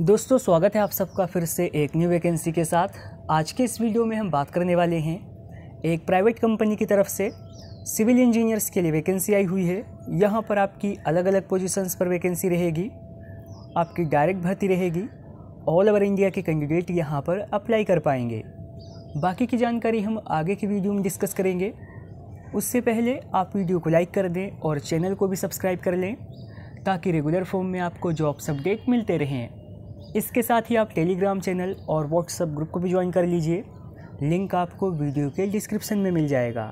दोस्तों स्वागत है आप सबका फिर से एक न्यू वैकेंसी के साथ आज के इस वीडियो में हम बात करने वाले हैं एक प्राइवेट कंपनी की तरफ से सिविल इंजीनियर्स के लिए वैकेंसी आई हुई है यहाँ पर आपकी अलग अलग पोजीशंस पर वैकेंसी रहेगी आपकी डायरेक्ट भर्ती रहेगी ऑल ओवर इंडिया के कैंडिडेट यहाँ पर अप्लाई कर पाएंगे बाकी की जानकारी हम आगे की वीडियो में डिस्कस करेंगे उससे पहले आप वीडियो को लाइक कर दें और चैनल को भी सब्सक्राइब कर लें ताकि रेगुलर फॉर्म में आपको जॉब्स अपडेट मिलते रहें इसके साथ ही आप टेलीग्राम चैनल और व्हाट्सएप ग्रुप को भी ज्वाइन कर लीजिए लिंक आपको वीडियो के डिस्क्रिप्शन में मिल जाएगा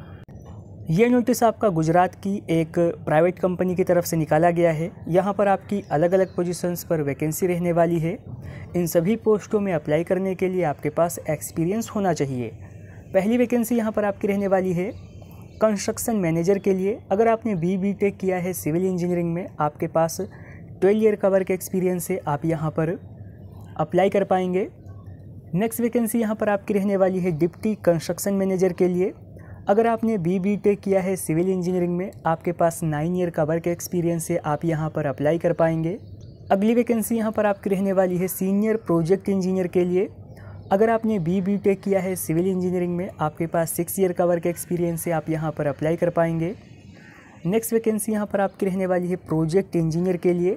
ये नोटिस आपका गुजरात की एक प्राइवेट कंपनी की तरफ से निकाला गया है यहाँ पर आपकी अलग अलग पोजीशंस पर वैकेंसी रहने वाली है इन सभी पोस्टों में अप्लाई करने के लिए आपके पास एक्सपीरियंस होना चाहिए पहली वैकेंसी यहाँ पर आपकी रहने वाली है कंस्ट्रक्शन मैनेजर के लिए अगर आपने बी बी टेक किया है सिविल इंजीनियरिंग में आपके पास ट्वेल्व ईयर का वर्क एक्सपीरियंस है आप यहाँ पर अप्लाई कर पाएंगे नेक्स्ट वैकेंसी यहाँ पर आपकी रहने वाली है डिप्टी कंस्ट्रक्शन मैनेजर के लिए अगर आपने बी बी टेक किया है सिविल इंजीनियरिंग में आपके पास नाइन ईयर का वर्क एक्सपीरियंस है आप यहाँ पर अप्लाई कर पाएंगे अगली वैकेंसी यहाँ पर आपकी रहने वाली है सीनियर प्रोजेक्ट इंजीनियर के लिए अगर आपने बी बी टेक किया है सिविल इंजीनियरिंग में आपके पास सिक्स ईयर का वर्क एक्सपीरियंस है आप यहाँ पर अप्लाई कर पाएंगे नेक्स्ट वैकेंसी यहाँ पर आपकी रहने वाली है प्रोजेक्ट इंजीनियर के लिए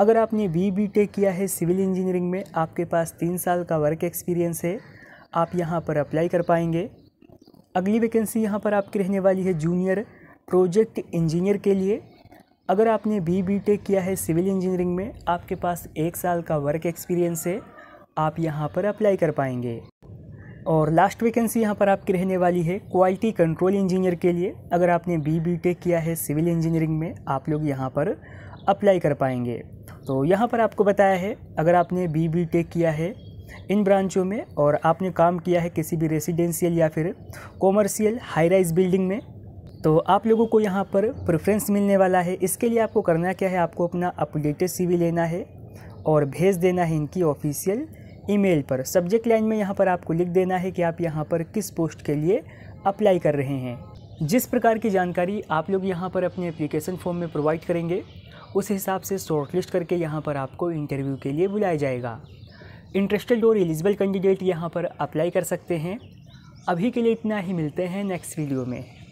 अगर आपने वी बी टेक किया है सिविल इंजीनियरिंग में आपके पास तीन साल का वर्क एक्सपीरियंस है आप यहाँ पर अप्लाई कर पाएंगे अगली वैकेंसी यहाँ पर आपकी रहने वाली है जूनियर प्रोजेक्ट इंजीनियर के लिए अगर आपने बी बी टेक किया है सिविल इंजीनियरिंग में आपके पास एक साल का वर्क एक्सपीरियंस है आप यहाँ पर अप्लाई कर पाएंगे और लास्ट वैकेंसी यहाँ पर आपकी रहने वाली है क्वालिटी कंट्रोल इंजीनियर के लिए अगर आपने बी बी टेक किया है सिविल इंजीनियरिंग में आप लोग यहाँ पर अप्लाई कर पाएंगे तो यहाँ पर आपको बताया है अगर आपने बी बी टेक किया है इन ब्रांचों में और आपने काम किया है किसी भी रेसिडेंशियल या फिर कॉमर्शियल हाई राइज बिल्डिंग में तो आप लोगों को यहाँ पर प्रेफरेंस मिलने वाला है इसके लिए आपको करना क्या है आपको अपना अपडेटेड सीवी लेना है और भेज देना है इनकी ऑफिशियल ईमेल पर सब्जेक्ट लाइन में यहाँ पर आपको लिख देना है कि आप यहाँ पर किस पोस्ट के लिए अप्लाई कर रहे हैं जिस प्रकार की जानकारी आप लोग यहाँ पर अपने एप्लीकेशन फॉर्म में प्रोवाइड करेंगे उस हिसाब से शॉर्टलिस्ट करके यहाँ पर आपको इंटरव्यू के लिए बुलाया जाएगा इंटरेस्टेड और एलिजिबल कैंडिडेट यहाँ पर अप्लाई कर सकते हैं अभी के लिए इतना ही मिलते हैं नेक्स्ट वीडियो में